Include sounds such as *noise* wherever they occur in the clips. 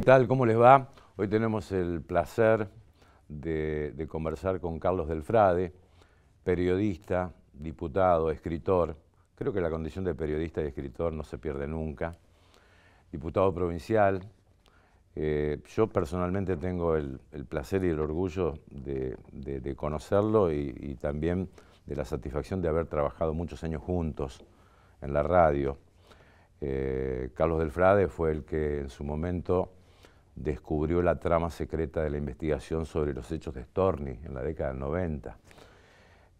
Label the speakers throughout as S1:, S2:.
S1: ¿qué tal? ¿Cómo les va? Hoy tenemos el placer de, conversar con Carlos Delfrade, periodista, diputado, escritor. Creo que la condición de periodista y escritor no se pierde nunca. Diputado provincial. Eh, yo personalmente tengo el, placer y el orgullo de, conocerlo y, también de la satisfacción de haber trabajado muchos años juntos en la radio. Eh, Carlos Delfrade fue el que en su momento descubrió la trama secreta de la investigación sobre los hechos de Storni en la década del 90.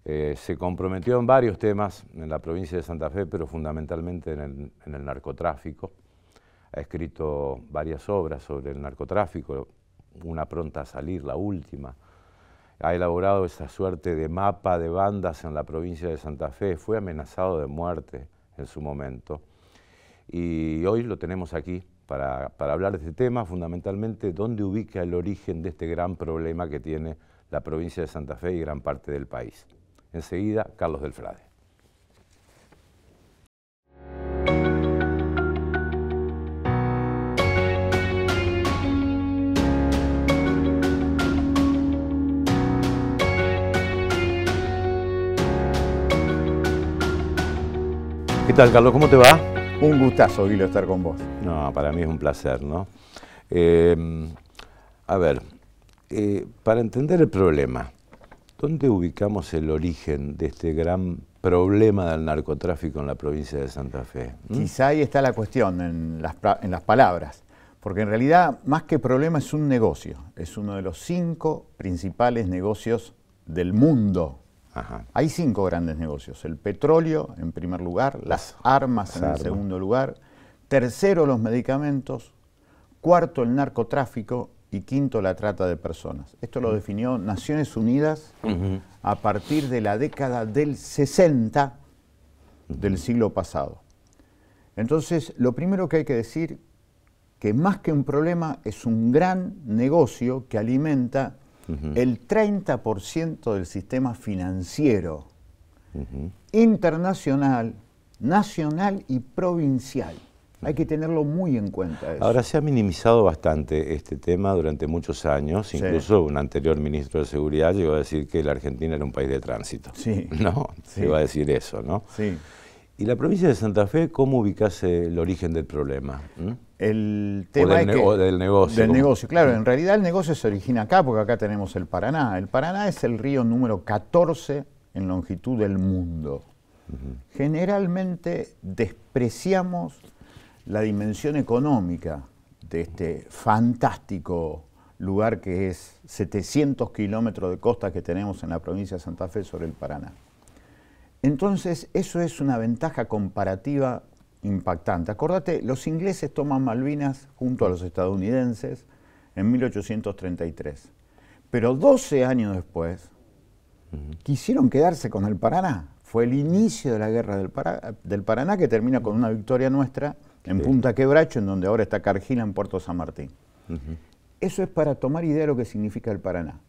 S1: Eh, se comprometió en varios temas en la provincia de Santa Fe, pero fundamentalmente en el, en el narcotráfico. Ha escrito varias obras sobre el narcotráfico, una pronta a salir, la última. Ha elaborado esa suerte de mapa de bandas en la provincia de Santa Fe. Fue amenazado de muerte en su momento. Y hoy lo tenemos aquí para, hablar de este tema, fundamentalmente dónde ubica el origen de este gran problema que tiene la provincia de Santa Fe y gran parte del país. Enseguida, Carlos Delfrade. ¿Qué tal, Carlos? ¿Cómo te va? Un gustazo, Guilo, estar con vos. No, para mí es un placer, ¿no? Em, a ver, eh, para entender el problema, ¿dónde ubicamos el origen de este gran problema del narcotráfico en la provincia de Santa Fe? ¿Mm? Quizá ahí está
S2: la cuestión, en las, en las palabras. Porque en realidad, más que problema, es un negocio. Es uno de los cinco principales negocios del mundo. Hay cinco grandes negocios. El petróleo, en primer lugar, las armas, en el segundo lugar, Tercero, los medicamentos. Cuarto, el narcotráfico. Y quinto, la trata de personas. Esto lo definió Naciones Unidas a partir de la década del 60 del siglo pasado. Entonces, lo primero que hay que decir, que más que un problema, es un gran negocio que alimenta el 30% del sistema financiero internacional, nacional y provincial. Hay que tenerlo muy en cuenta. Ahora
S1: se ha minimizado bastante este tema durante muchos años. Incluso un anterior ministro de Seguridad llegó a decir que la Argentina era un país de tránsito. Sí. *laughs* ¿No? Se iba a decir eso, ¿no? Sí. ¿Y la provincia de Santa Fe, cómo ubicase el origen del problema? ¿Mm? El tema del, negocio. Del negocio, claro. Mm. En realidad el negocio
S2: se origina acá, porque acá tenemos el Paraná. El Paraná es el río número 14 en longitud del mundo. Generalmente despreciamos la dimensión económica de este fantástico lugar que es 700 kilómetros de costa que tenemos en la provincia de Santa Fe sobre el Paraná. Entonces, eso es una ventaja comparativa impactante. Acordate, los ingleses toman Malvinas junto a los estadounidenses en 1833, pero 12 años después quisieron quedarse con el Paraná. Fue el inicio de la guerra del Paraná que termina con una victoria nuestra en Punta Quebracho, en donde ahora está Cargila, en Puerto San Martín. Eso es para tomar idea de lo que significa el Paraná.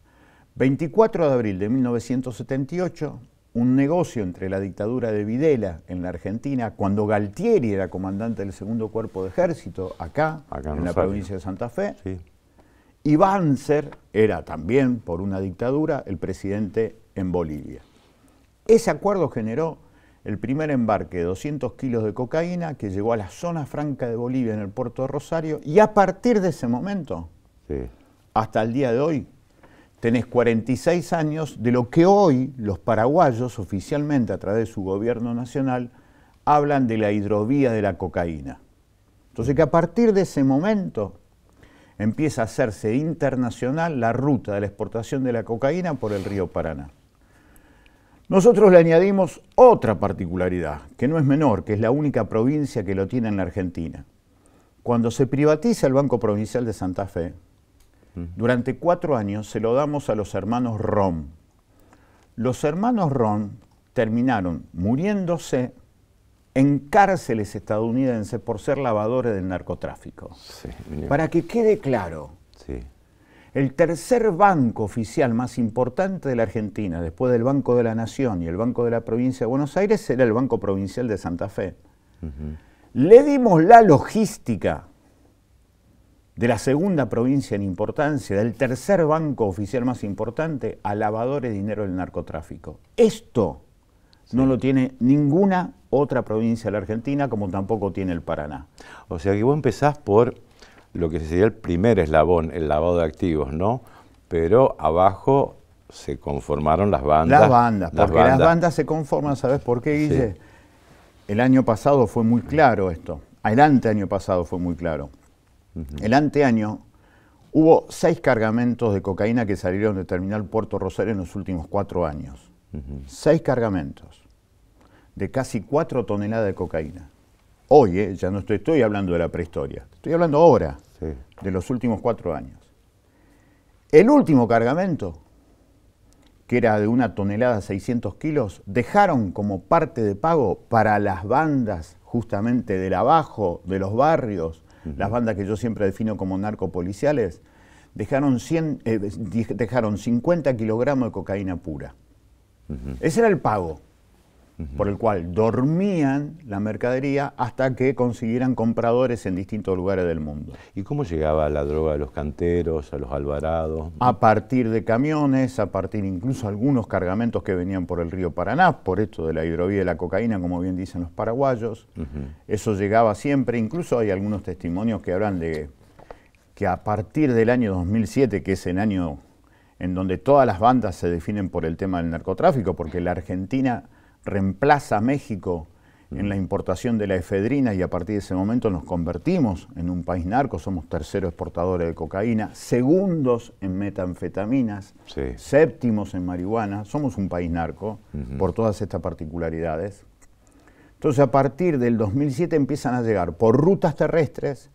S2: 24 de abril de 1978, un negocio entre la dictadura de Videla en la Argentina, cuando Galtieri era comandante del segundo cuerpo de ejército, acá, en la provincia de Santa Fe, y Banzer era también, por una dictadura, el presidente en Bolivia. Ese acuerdo generó el primer embarque de 200 kilos de cocaína que llegó a la zona franca de Bolivia en el puerto de Rosario y a partir de ese momento, hasta el día de hoy, tenés 46 años de lo que hoy los paraguayos oficialmente a través de su gobierno nacional hablan de la hidrovía de la cocaína. Entonces que a partir de ese momento empieza a hacerse internacional la ruta de la exportación de la cocaína por el río Paraná. Nosotros le añadimos otra particularidad, que no es menor, que es la única provincia que lo tiene en la Argentina. Cuando se privatiza el Banco Provincial de Santa Fe, durante cuatro años se lo damos a los hermanos Rom. Los hermanos Ron terminaron muriéndose en cárceles estadounidenses por ser lavadores del narcotráfico. Para que quede claro, sí. El tercer banco oficial más importante de la Argentina, después del Banco de la Nación y el Banco de la Provincia de Buenos Aires, era el Banco Provincial de Santa Fe. Le dimos la logística de la segunda provincia en importancia, del tercer banco oficial más importante, a lavadores de dinero del narcotráfico. Esto no lo tiene ninguna otra provincia de la Argentina, como tampoco tiene el Paraná.
S1: O sea que vos empezás por lo que sería el primer eslabón, el lavado de activos, ¿no? Pero abajo se conformaron las bandas. Las bandas, porque las bandas
S2: se conforman, ¿sabes por qué, Guille? El año pasado fue muy claro esto. El anteaño pasado fue muy claro. El anteaño hubo seis cargamentos de cocaína que salieron de Terminal Puerto Rosario en los últimos cuatro años. Seis cargamentos de casi cuatro toneladas de cocaína hoy, eh, ya no estoy, hablando de la prehistoria, estoy hablando ahora, de los últimos cuatro años. El último cargamento, que era de una tonelada 600 kilos, dejaron como parte de pago para las bandas justamente del abajo, de los barrios, las bandas que yo siempre defino como narcopoliciales, dejaron, 100, eh, dejaron 50 kilogramos de cocaína pura. Ese era el pago por el cual dormían la mercadería hasta que consiguieran compradores en distintos lugares del mundo. ¿Y cómo llegaba la droga a los canteros, a los alvarados? A partir de camiones, a partir incluso algunos cargamentos que venían por el río Paraná, por esto de la hidrovía de la cocaína, como bien dicen los paraguayos. Eso llegaba siempre, incluso hay algunos testimonios que hablan de que a partir del año 2007, que es el año en donde todas las bandas se definen por el tema del narcotráfico, porque la Argentina reemplaza a México en la importación de la efedrina y a partir de ese momento nos convertimos en un país narco, somos terceros exportadores de cocaína, segundos en metanfetaminas, séptimos en marihuana, somos un país narco por todas estas particularidades. Entonces a partir del 2007 empiezan a llegar por rutas terrestres,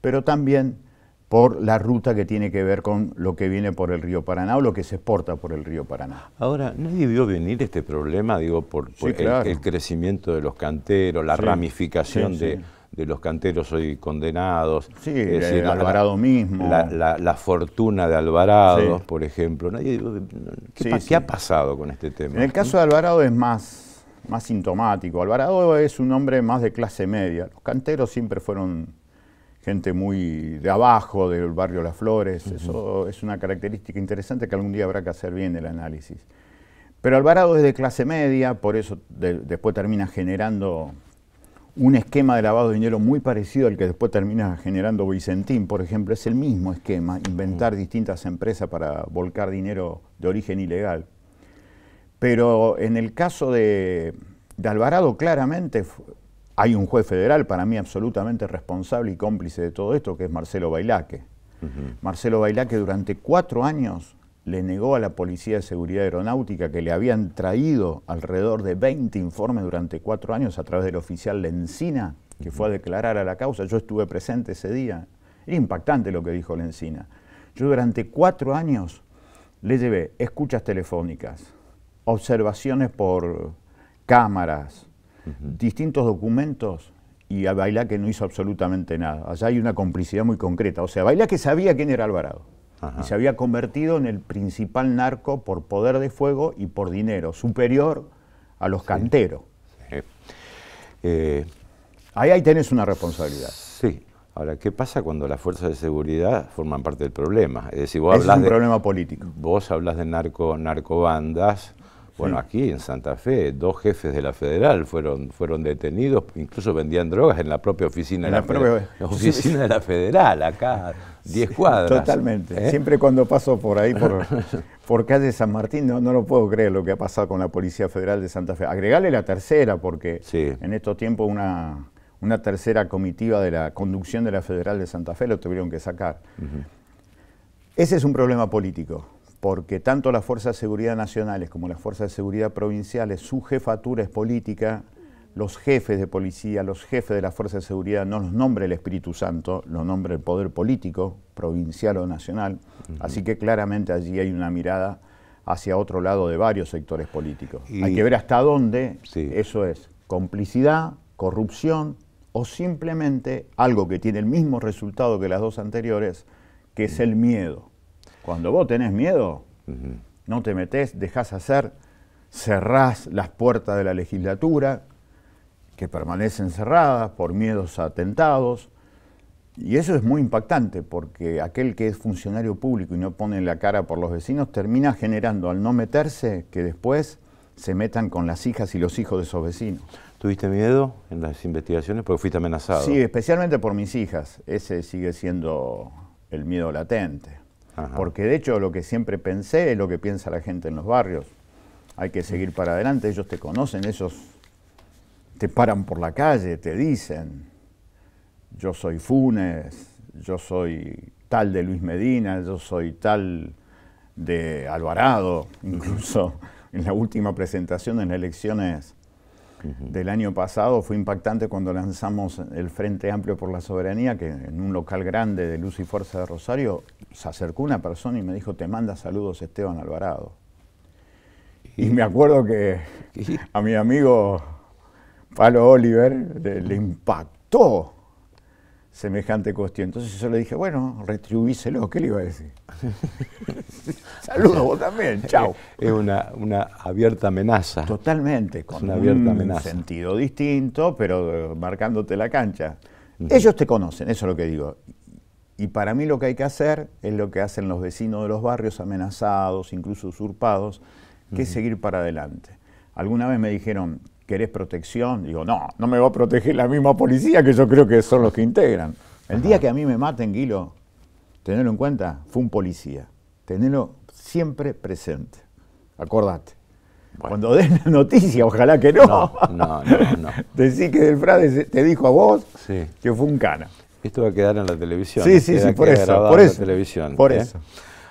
S2: pero también por la ruta que tiene que ver con lo que viene por el río Paraná o lo que se exporta por el río Paraná.
S1: Ahora, nadie vio venir este problema, digo, por, el, crecimiento de los canteros, la ramificación de, los canteros hoy condenados. Sí, eh, Alvarado mismo. La, fortuna de Alvarado, por ejemplo. Nadie ¿qué, ha pasado con este tema? En el caso
S2: de Alvarado es más, más sintomático. Alvarado es un hombre más de clase media. Los canteros siempre fueron gente muy de abajo, del barrio Las Flores. Eso es una característica interesante que algún día habrá que hacer bien el análisis. Pero Alvarado es de clase media, por eso después termina generando un esquema de lavado de dinero muy parecido al que después termina generando Vicentín, por ejemplo, es el mismo esquema, inventar mm. distintas empresas para volcar dinero de origen ilegal. Pero en el caso de Alvarado, claramente hay un juez federal para mí absolutamente responsable y cómplice de todo esto, que es Marcelo Bailaque. Marcelo Bailaque durante cuatro años le negó a la Policía de Seguridad Aeronáutica que le habían traído alrededor de 20 informes durante cuatro años a través del oficial Lencina, que fue a declarar a la causa. Yo estuve presente ese día. Era impactante lo que dijo Lencina. Yo durante cuatro años le llevé escuchas telefónicas, observaciones por cámaras, distintos documentos y a Bailá que no hizo absolutamente nada. Allá hay una complicidad muy concreta. O sea, Bailá que sabía quién era Alvarado. Y se había convertido en el principal narco por poder de fuego y por dinero, superior
S1: a los canteros. Eh, ahí, ahí tenés una responsabilidad. Sí. Ahora, ¿qué pasa cuando las fuerzas de seguridad forman parte del problema? Es decir, vos hablas. Es un problema político. Vos hablas de narco, narcobandas, bueno, aquí en Santa Fe, dos jefes de la federal fueron, fueron detenidos, incluso vendían drogas en la propia oficina, de la, federal, la oficina de la federal, acá, 10 *laughs* cuadras. Totalmente. ¿eh? Siempre
S2: cuando paso por ahí, por, *laughs* por calle San Martín, no, lo puedo creer lo que ha pasado con la Policía Federal de Santa Fe. Agregale la tercera, porque en estos tiempos una, una tercera comitiva de la conducción de la Federal de Santa Fe lo tuvieron que sacar. Ese es un problema político porque tanto las Fuerzas de Seguridad Nacionales como las Fuerzas de Seguridad Provinciales, su jefatura es política, los jefes de policía, los jefes de las Fuerzas de Seguridad no los nombra el Espíritu Santo, los nombra el poder político, provincial o nacional, así que claramente allí hay una mirada hacia otro lado de varios sectores políticos. hay que ver hasta dónde eso es complicidad, corrupción o simplemente algo que tiene el mismo resultado que las dos anteriores, que es el miedo. Cuando vos tenés miedo, no te metés, dejás hacer, cerrás las puertas de la legislatura, que permanecen cerradas por miedos a atentados. Y eso es muy impactante porque aquel que es funcionario público y no pone la cara por los vecinos termina generando al no meterse que después se metan con las hijas y los
S1: hijos de esos vecinos. ¿Tuviste miedo en las investigaciones porque fuiste amenazado? Sí,
S2: especialmente por mis hijas. Ese sigue siendo el miedo latente porque de hecho lo que siempre pensé es lo que piensa la gente en los barrios. Hay que seguir para adelante, ellos te conocen, ellos te paran por la calle, te dicen, yo soy Funes, yo soy tal de Luis Medina, yo soy tal de Alvarado, *laughs* incluso en la última presentación en las elecciones del año pasado fue impactante cuando lanzamos el Frente Amplio por la Soberanía, que en un local grande de Luz y Fuerza de Rosario se acercó una persona y me dijo, te manda saludos Esteban Alvarado. Y me acuerdo que *laughs* a mi amigo Palo Oliver le impactó semejante cuestión. Entonces yo le dije, bueno, retribuíselo, ¿qué le iba a decir? *laughs* Saludos vos también, chao. Es una, una, abierta amenaza. Totalmente, con un sentido distinto, pero eh, marcándote la cancha. Ellos te conocen, eso es lo que digo. Y para mí lo que hay que hacer es lo que hacen los vecinos de los barrios amenazados, incluso usurpados, que es seguir para adelante. Alguna vez me dijeron, ¿querés protección? Digo, no, no me va a proteger la misma policía que yo creo que son los que integran. El día que a mí me maten, Guilo, tenelo en cuenta, fue un policía. Tenelo siempre presente. Acordate. Cuando den la noticia,
S1: ojalá que no. No, no, no. no. *laughs* que del Frade te dijo a vos que fue un cana. Esto va a quedar en la televisión. Sí, sí, sí, por eso. Por Televisión, por ¿eh? eso.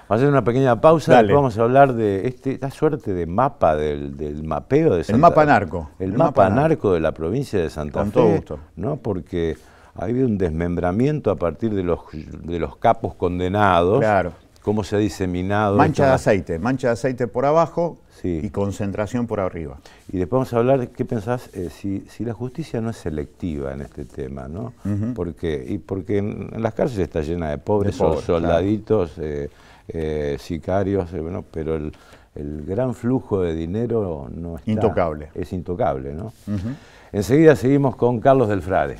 S1: Vamos a hacer una pequeña pausa. y Vamos a hablar de este, esta suerte de mapa, del, mapeo de Santa El mapa narco. El, mapa, narco, de la provincia de Santa ¿no? Porque ha habido un desmembramiento a partir de los, de los capos condenados. Claro. Cómo se ha diseminado. Mancha de aceite, mancha de aceite por abajo y concentración por arriba. Y después vamos a hablar, ¿qué pensás eh, si, la justicia no es selectiva en este tema? ¿no? porque, y porque en, las cárceles está llena de pobres, soldaditos. Eh, eh, sicarios, eh, pero el, el, gran flujo de dinero no está... Intocable. Es intocable, ¿no? Enseguida seguimos con Carlos Delfrade.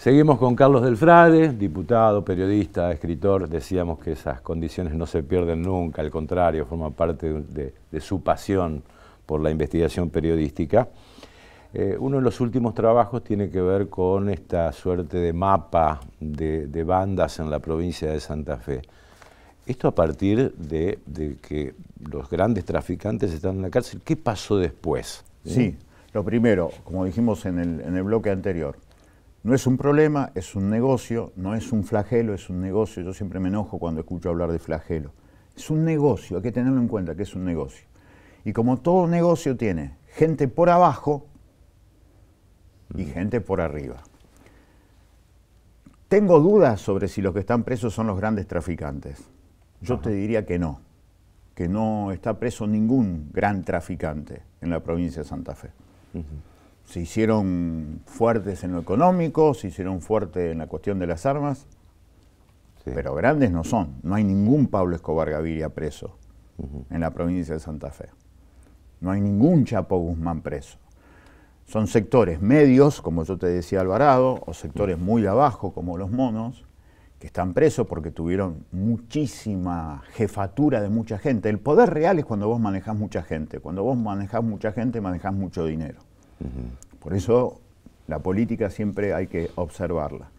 S1: Seguimos con Carlos Delfrade, diputado, periodista, escritor. Decíamos que esas condiciones no se pierden nunca, al contrario, forma parte de, su pasión por la investigación periodística. Eh, uno de los últimos trabajos tiene que ver con esta suerte de mapa de, bandas en la provincia de Santa Fe. Esto a partir de, que los grandes traficantes están en la cárcel. ¿Qué pasó después? Sí,
S2: lo primero, como dijimos en el bloque anterior, no es un problema, es un negocio, no es un flagelo, es un negocio. Yo siempre me enojo cuando escucho hablar de flagelo. Es un negocio, hay que tenerlo en cuenta que es un negocio. Y como todo negocio tiene gente por abajo y mm. gente por arriba. Tengo dudas sobre si los que están presos son los grandes traficantes. Yo te diría que no, que no está preso ningún gran traficante en la provincia de Santa Fe se hicieron fuertes en lo económico, se hicieron fuertes en la cuestión de las armas, pero grandes no son. No hay ningún Pablo Escobar Gaviria preso en la provincia de Santa Fe. No hay ningún Chapo Guzmán preso. Son sectores medios, como yo te decía Alvarado, o sectores muy abajo, como los monos, que están presos porque tuvieron muchísima jefatura de mucha gente. El poder real es cuando vos manejás mucha gente. Cuando vos manejás mucha gente, manejás mucho dinero. Por eso la política siempre hay que observarla.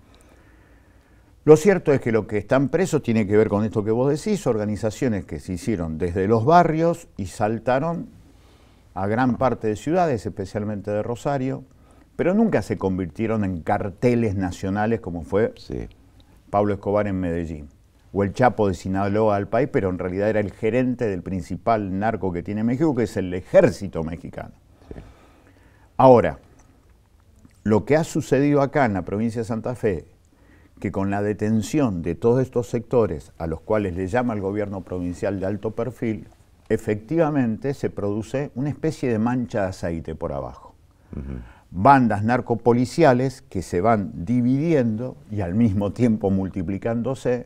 S2: Lo cierto es que lo que están presos tiene que ver con esto que vos decís, organizaciones que se hicieron desde los barrios y saltaron a gran parte de ciudades, especialmente de Rosario, pero nunca se convirtieron en carteles nacionales como fue Pablo Escobar en Medellín, o el Chapo de Sinaloa al país, pero en realidad era el gerente del principal narco que tiene México, que es el ejército mexicano. Ahora, lo que ha sucedido acá en la provincia de Santa Fe, que con la detención de todos estos sectores a los cuales le llama el gobierno provincial de alto perfil, efectivamente se produce una especie de mancha de aceite por abajo. Bandas narcopoliciales que se van dividiendo y al mismo tiempo multiplicándose,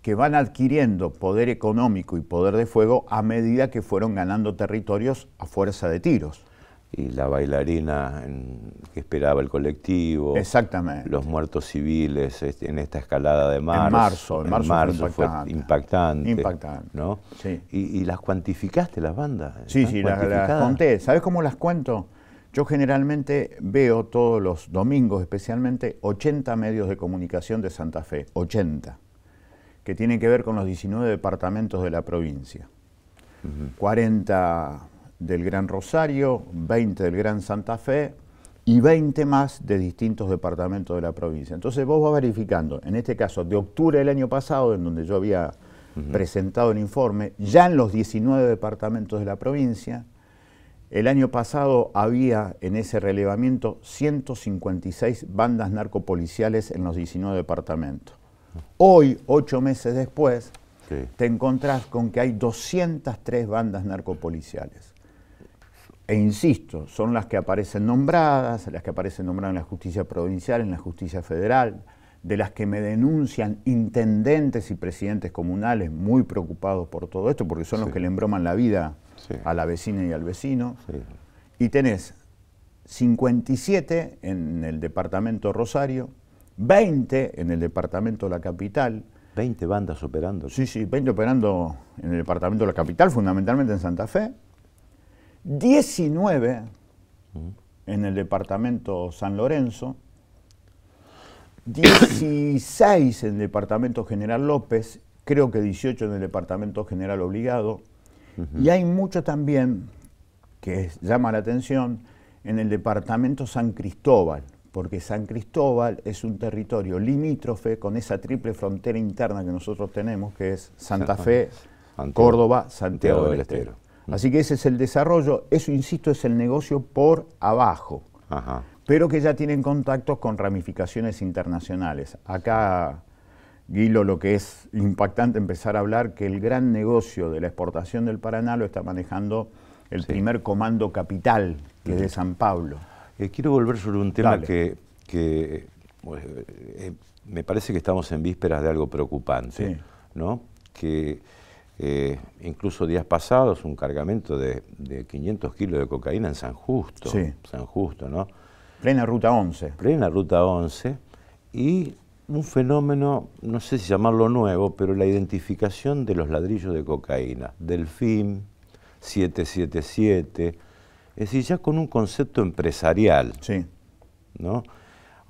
S2: que van adquiriendo poder económico y poder de fuego a medida que fueron ganando territorios a fuerza de tiros y
S1: la bailarina que esperaba el colectivo. Exactamente. Los muertos civiles en esta escalada de marzo. En marzo, en marzo, fue impactante. impactante, ¿no? Sí. Y, las cuantificaste las bandas? Sí, sí, las, conté.
S2: ¿Sabes cómo las cuento? Yo generalmente veo todos los domingos, especialmente, 80 medios de comunicación de Santa Fe, 80, que tienen que ver con los 19 departamentos de la provincia. 40 del Gran Rosario, 20 del Gran Santa Fe y 20 más de distintos departamentos de la provincia. Entonces vos vas verificando, en este caso de octubre del año pasado, en donde yo había presentado el informe, ya en los 19 departamentos de la provincia, el año pasado había en ese relevamiento 156 bandas narcopoliciales en los 19 departamentos. Hoy, ocho meses después, te encontrás con que hay 203 bandas narcopoliciales e insisto, son las que aparecen nombradas, las que aparecen nombradas en la justicia provincial, en la justicia federal, de las que me denuncian intendentes y presidentes comunales muy preocupados por todo esto, porque son los que le embroman la vida a la vecina y al vecino. Y tenés 57 en el departamento Rosario, 20 en el departamento de La Capital. 20 bandas operando. Sí, sí, 20 operando en el departamento de La Capital, fundamentalmente en Santa Fe. 19 en el departamento San Lorenzo, 16 en el departamento General López, creo que 18 en el departamento General Obligado, y hay mucho también que llama la atención en el departamento San Cristóbal, porque San Cristóbal es un territorio limítrofe con esa triple frontera interna que nosotros tenemos, que es Santa Fe, Córdoba, Santiago del Estero. Así que ese es el desarrollo, eso insisto es el negocio por abajo, pero que ya tienen contactos con ramificaciones internacionales. Acá, Guilo, lo que es impactante empezar a hablar que el gran negocio de la exportación del Paraná lo está manejando el primer comando capital, que es
S1: de San Pablo. Eh, quiero volver sobre un tema que, eh, eh, me parece que estamos en vísperas de algo preocupante, ¿no? Que incluso días pasados, un cargamento de, 500 kilos de cocaína en San Justo. Sí. San Justo, ¿no? Plena Ruta 11. Plena Ruta 11. Y un fenómeno, no sé si llamarlo nuevo, pero la identificación de los ladrillos de cocaína. Delfín, 777. Es decir, ya con un concepto empresarial. Sí. ¿No?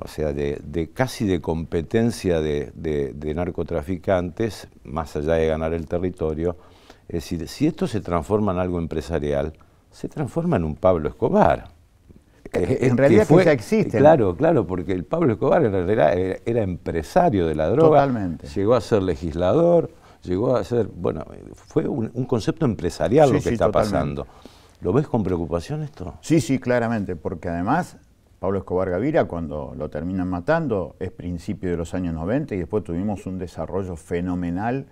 S1: o sea, de, casi de competencia de, narcotraficantes, más allá de ganar el territorio. Es decir, si esto se transforma en algo empresarial, se transforma en un Pablo Escobar. Eh, en realidad que ya existe. Claro, claro, porque el Pablo Escobar en realidad era, empresario de la droga. Totalmente. Llegó a ser legislador, llegó a ser, bueno, fue un, concepto empresarial lo que está pasando. ¿Lo ves con preocupación esto? Sí, sí,
S2: claramente, porque además Pablo Escobar Gavira, cuando lo terminan matando, es principio de los años 90 y después tuvimos un desarrollo fenomenal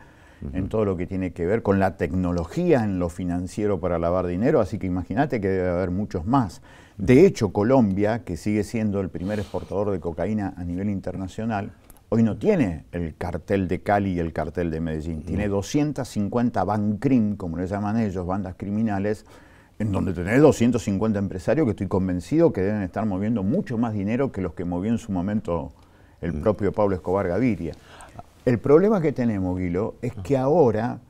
S2: en todo lo que tiene que ver con la tecnología en lo financiero para lavar dinero, así que imagínate que debe haber muchos más. De hecho, Colombia, que sigue siendo el primer exportador de cocaína a nivel internacional, hoy no tiene el cartel de Cali y el cartel de Medellín, tiene 250 bancrim, como le llaman ellos, bandas criminales, en donde tenés 250 empresarios que estoy convencido que deben estar moviendo mucho más dinero que los que movió en su momento el mm. propio Pablo Escobar Gaviria. El problema que tenemos, Guilo, es que ah. ahora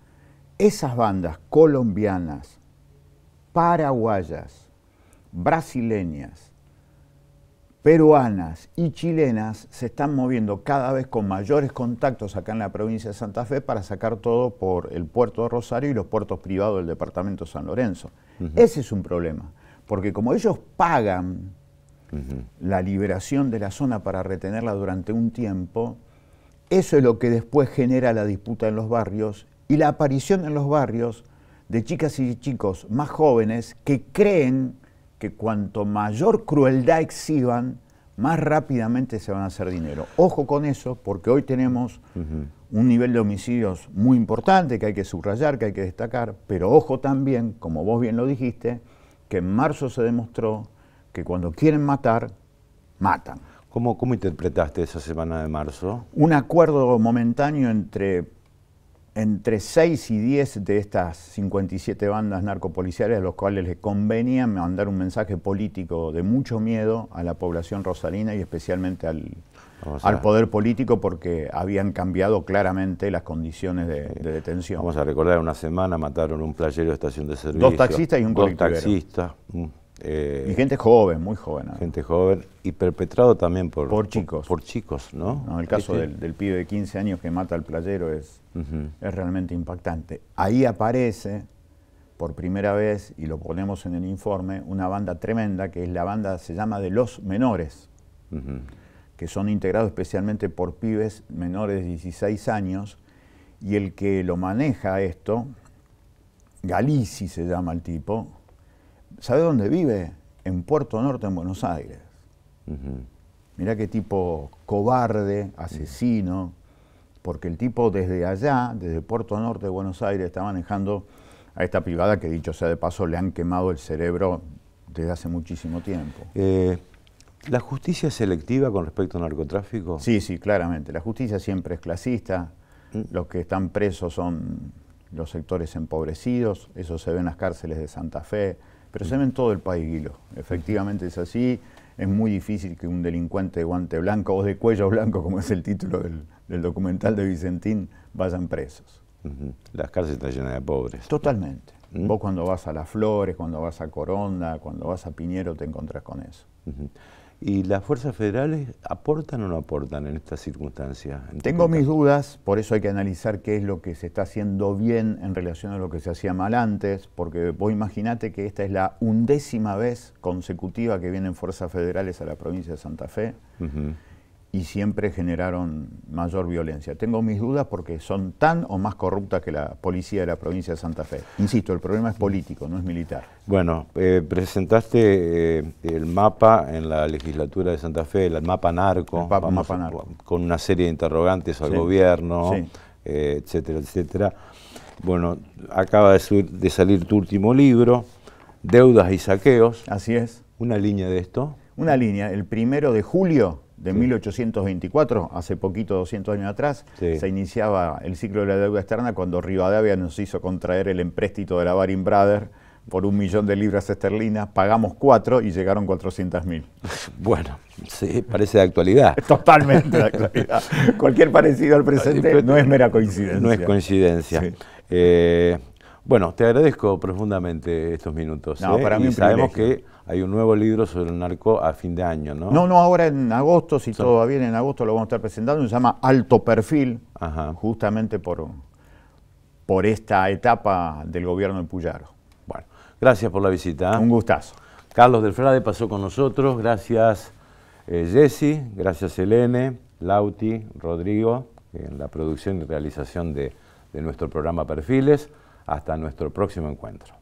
S2: esas bandas colombianas, paraguayas, brasileñas, peruanas y chilenas se están moviendo cada vez con mayores contactos acá en la provincia de Santa Fe para sacar todo por el puerto de Rosario y los puertos privados del departamento San Lorenzo. Ese es un problema, porque como ellos pagan la liberación de la zona para retenerla durante un tiempo, eso es lo que después genera la disputa en los barrios y la aparición en los barrios de chicas y chicos más jóvenes que creen que cuanto mayor crueldad exhiban, más rápidamente se van a hacer dinero. Ojo con eso, porque hoy tenemos un nivel de homicidios muy importante que hay que subrayar, que hay que destacar, pero ojo también, como vos bien lo dijiste, que en marzo se demostró que cuando quieren matar, matan. ¿Cómo, interpretaste esa semana de marzo? Un acuerdo momentáneo entre entre 6 y 10 de estas 57 bandas narcopoliciales a los cuales le convenía mandar un mensaje político de mucho miedo a la población rosarina y especialmente al, poder político porque habían cambiado claramente las condiciones de, detención. Vamos a recordar,
S1: una semana mataron un playero de estación de servicio. Dos taxistas y un Dos eh, y gente joven, muy joven. ¿ah? Gente joven y perpetrado también por, chicos. Por, chicos, ¿no? el caso del, pibe
S2: de 15 años que mata al playero es,
S1: es realmente impactante.
S2: Ahí aparece por primera vez, y lo ponemos en el informe, una banda tremenda que es la banda, se llama de los menores, que son integrados especialmente por pibes menores de 16 años, y el que lo maneja esto, Galici se llama el tipo, ¿Sabe dónde vive? En Puerto Norte, en Buenos Aires. Mirá qué tipo cobarde, asesino, porque el tipo desde allá, desde Puerto Norte de Buenos Aires, está manejando a esta privada que, dicho sea de paso, le han quemado el cerebro desde hace muchísimo tiempo. Eh, ¿La justicia es selectiva con respecto al narcotráfico? Sí, sí, claramente. La justicia siempre es clasista. Mm. Los que están presos son los sectores empobrecidos. Eso se ve en las cárceles de Santa Fe, pero se ve en todo el país, Guilo. Efectivamente es así. Es muy difícil que un delincuente de guante blanco o de cuello blanco, como es el título del, documental de Vicentín, vayan presos. Las cárceles están llenas de pobres. Totalmente. Vos cuando vas a Las Flores, cuando vas a Coronda, cuando vas a Piñero, te encontrás con eso.
S1: ¿Y las fuerzas federales aportan o no aportan en estas circunstancias?
S2: Tengo mis dudas, por eso hay que analizar qué es lo que se está haciendo bien en relación a lo que se hacía mal antes, porque vos imaginate que esta es la undécima vez consecutiva que vienen fuerzas federales a la provincia de Santa Fe y siempre generaron mayor violencia. Tengo mis dudas porque son tan o más corruptas que la policía de la provincia de Santa Fe. Insisto, el problema es político, no es militar.
S1: Bueno, eh, presentaste eh, el mapa en la legislatura de Santa Fe, el mapa narco, mapa con una serie de interrogantes al gobierno, eh, etcétera, etcétera. Bueno, acaba de, de salir tu último libro, Deudas y Saqueos. Así es. Una línea de esto.
S2: Una línea, el primero de julio de 1824, hace poquito, 200 años atrás, se iniciaba el ciclo de la deuda externa cuando Rivadavia nos hizo contraer el empréstito de la Baring Brother por un millón de libras esterlinas, pagamos cuatro y
S1: llegaron 400 mil. *laughs* Bueno, sí, parece de actualidad. *laughs* Totalmente de actualidad. Cualquier parecido al presente no es mera coincidencia. No es coincidencia. Eh, bueno, te agradezco profundamente estos minutos. ¿eh? para mí y sabemos que hay un nuevo libro sobre el narco a fin de año, ¿no? No,
S2: no, ahora en agosto, si todo va bien en agosto lo vamos a estar presentando, se llama Alto Perfil, justamente por, por esta etapa
S1: del gobierno de Puyaro. Bueno, gracias por la visita. ¿eh? Un gustazo. Carlos del Frade pasó con nosotros, gracias eh, Jesse, gracias Elene, Lauti, Rodrigo, en la producción y realización de nuestro programa Perfiles. Hasta nuestro próximo encuentro.